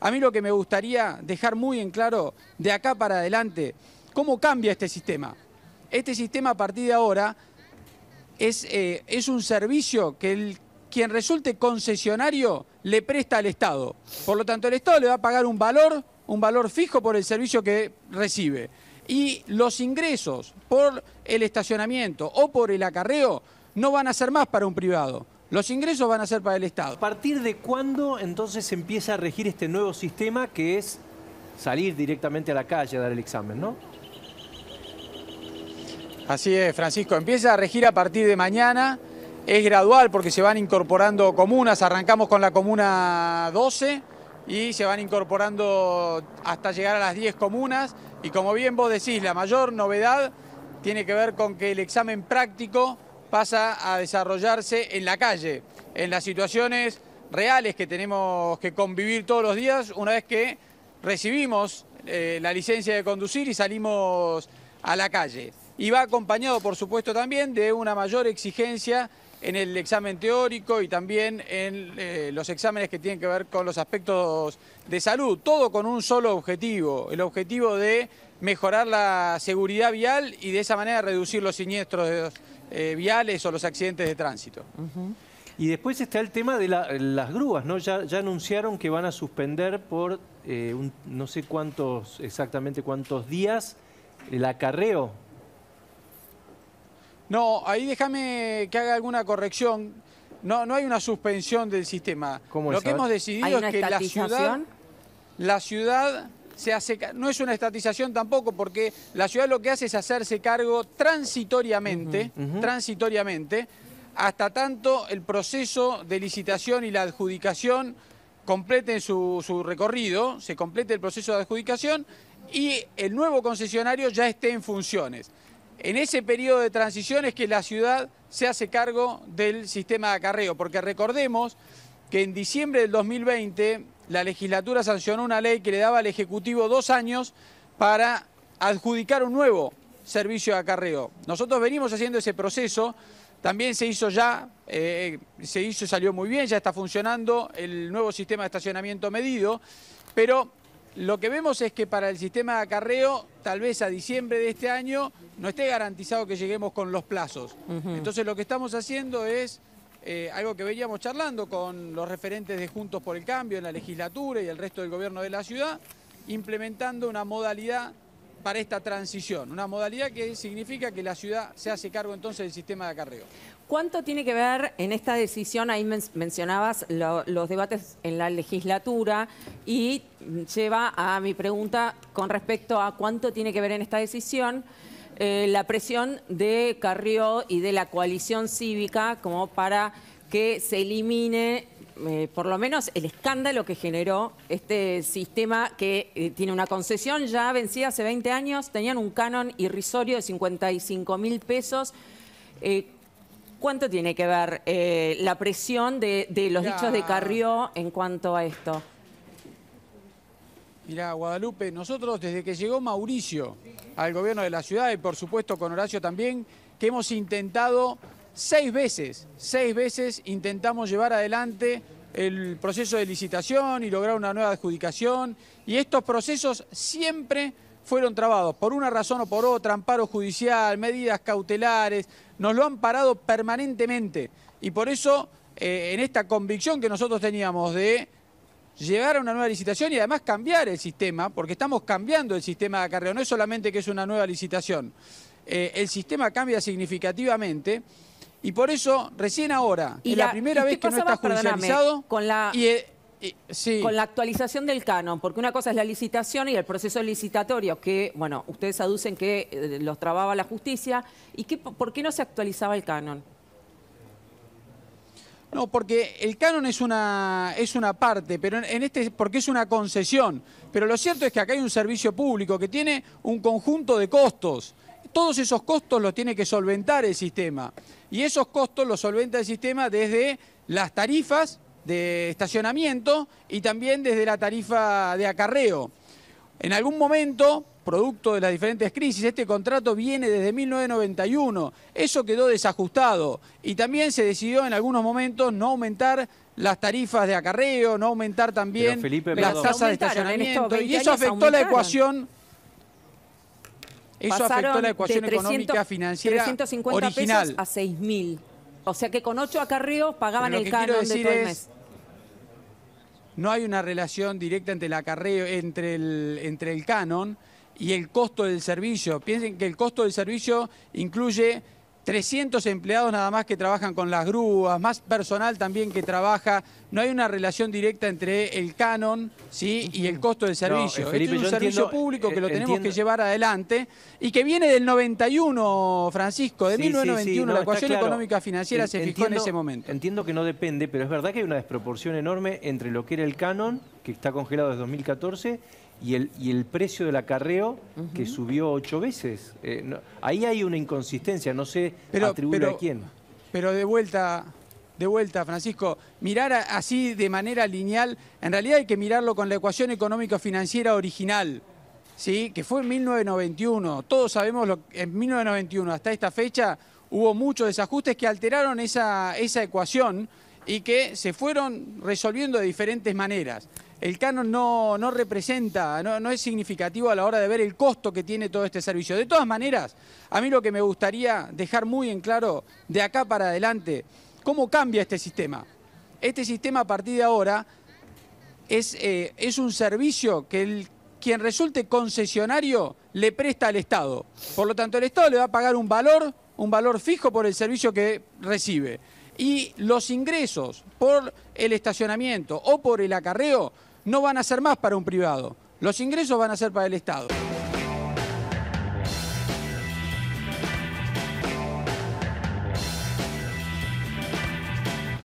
A mí lo que me gustaría dejar muy en claro de acá para adelante, cómo cambia este sistema. Este sistema a partir de ahora es, eh, es un servicio que quien resulte concesionario le presta al Estado. Por lo tanto, el Estado le va a pagar un valor, un valor fijo por el servicio que recibe. Y los ingresos por el estacionamiento o por el acarreo no van a ser más para un privado, los ingresos van a ser para el Estado. ¿A partir de cuándo entonces empieza a regir este nuevo sistema que es salir directamente a la calle a dar el examen, no? Así es, Francisco. Empieza a regir a partir de mañana. Es gradual porque se van incorporando comunas. Arrancamos con la comuna 12 y se van incorporando hasta llegar a las 10 comunas. Y como bien vos decís, la mayor novedad tiene que ver con que el examen práctico pasa a desarrollarse en la calle, en las situaciones reales que tenemos que convivir todos los días una vez que recibimos eh, la licencia de conducir y salimos a la calle. Y va acompañado, por supuesto, también de una mayor exigencia en el examen teórico y también en eh, los exámenes que tienen que ver con los aspectos de salud, todo con un solo objetivo, el objetivo de mejorar la seguridad vial y de esa manera reducir los siniestros de eh, viales o los accidentes de tránsito. Y después está el tema de las grúas, ¿no? Ya, anunciaron que van a suspender por eh, no sé cuántos, exactamente cuántos días, el acarreo. No, ahí déjame que haga alguna corrección. No, no hay una suspensión del sistema. Lo que hemos decidido es que la ciudad, la ciudad no es una estatización tampoco, porque la ciudad lo que hace es hacerse cargo transitoriamente, transitoriamente, hasta tanto el proceso de licitación y la adjudicación completen su, su recorrido, se complete el proceso de adjudicación y el nuevo concesionario ya esté en funciones. En ese periodo de transición es que la ciudad se hace cargo del sistema de acarreo, porque recordemos que en diciembre del 2020 la legislatura sancionó una ley que le daba al Ejecutivo dos años para adjudicar un nuevo servicio de acarreo. Nosotros venimos haciendo ese proceso, también se hizo ya, eh, se hizo, y salió muy bien, ya está funcionando el nuevo sistema de estacionamiento medido, pero lo que vemos es que para el sistema de acarreo, tal vez a diciembre de este año, no esté garantizado que lleguemos con los plazos. Entonces lo que estamos haciendo es eh, algo que veíamos charlando con los referentes de Juntos por el Cambio en la legislatura y el resto del gobierno de la ciudad, implementando una modalidad para esta transición, una modalidad que significa que la ciudad se hace cargo entonces del sistema de acarreo. ¿Cuánto tiene que ver en esta decisión, ahí mencionabas los debates en la legislatura y lleva a mi pregunta con respecto a cuánto tiene que ver en esta decisión eh, la presión de Carrió y de la coalición cívica como para que se elimine eh, por lo menos el escándalo que generó este sistema que eh, tiene una concesión ya vencida hace 20 años, tenían un canon irrisorio de 55 mil pesos. ¿Cuánto tiene que ver la presión de, de los dichos de Carrió en cuanto a esto? Mirá, Guadalupe, nosotros desde que llegó Mauricio al gobierno de la ciudad y por supuesto con Horacio también, que hemos intentado seis veces, seis veces intentamos llevar adelante el proceso de licitación y lograr una nueva adjudicación y estos procesos siempre fueron trabados por una razón o por otra, amparo judicial, medidas cautelares, nos lo han parado permanentemente y por eso eh, en esta convicción que nosotros teníamos de llegar a una nueva licitación y además cambiar el sistema, porque estamos cambiando el sistema de acarreo, no es solamente que es una nueva licitación, eh, el sistema cambia significativamente y por eso recién ahora, y la, primera vez que no está judicializado, con la... Eh, con la actualización del canon, porque una cosa es la licitación y el proceso licitatorio, que, bueno, ustedes aducen que eh, los trababa la justicia, ¿y qué, por qué no se actualizaba el canon? No, porque el canon es una, es una parte, pero en este porque es una concesión. Pero lo cierto es que acá hay un servicio público que tiene un conjunto de costos. Todos esos costos los tiene que solventar el sistema. Y esos costos los solventa el sistema desde las tarifas de estacionamiento y también desde la tarifa de acarreo. En algún momento producto de las diferentes crisis. Este contrato viene desde 1991, eso quedó desajustado y también se decidió en algunos momentos no aumentar las tarifas de acarreo, no aumentar también las tasas de estacionamiento y eso afectó la ecuación. Eso afectó la ecuación económica financiera 350 Pesos a 6.000. O sea que con 8 acarreos pagaban el canon de todo mes. no hay una relación directa entre el acarreo, entre el, entre el canon y el costo del servicio. Piensen que el costo del servicio incluye 300 empleados nada más que trabajan con las grúas, más personal también que trabaja. No hay una relación directa entre el canon ¿sí? y el costo del servicio. es un servicio público que eh, lo tenemos que llevar adelante y que viene del 91, Francisco, de 1991. la ecuación económica financiera se fijó en ese momento. Entiendo que no depende, pero es verdad que hay una desproporción enorme entre lo que era el canon que está congelado desde 2014, y el, y el precio del acarreo que subió ocho veces. Eh, ahí hay una inconsistencia, no sé pero, a quién. Pero de vuelta, de vuelta, Francisco, mirar así de manera lineal, en realidad hay que mirarlo con la ecuación económico-financiera original. ¿Sí? que fue en 1991, todos sabemos que en 1991 hasta esta fecha hubo muchos desajustes que alteraron esa, esa ecuación y que se fueron resolviendo de diferentes maneras el canon no, representa, no, es significativo a la hora de ver el costo que tiene todo este servicio. De todas maneras, a mí lo que me gustaría dejar muy en claro de acá para adelante, ¿cómo cambia este sistema? Este sistema a partir de ahora es, eh, es un servicio que el, quien resulte concesionario le presta al Estado. Por lo tanto, el Estado le va a pagar un valor, un valor fijo por el servicio que recibe. Y los ingresos por el estacionamiento o por el acarreo no van a ser más para un privado. Los ingresos van a ser para el Estado.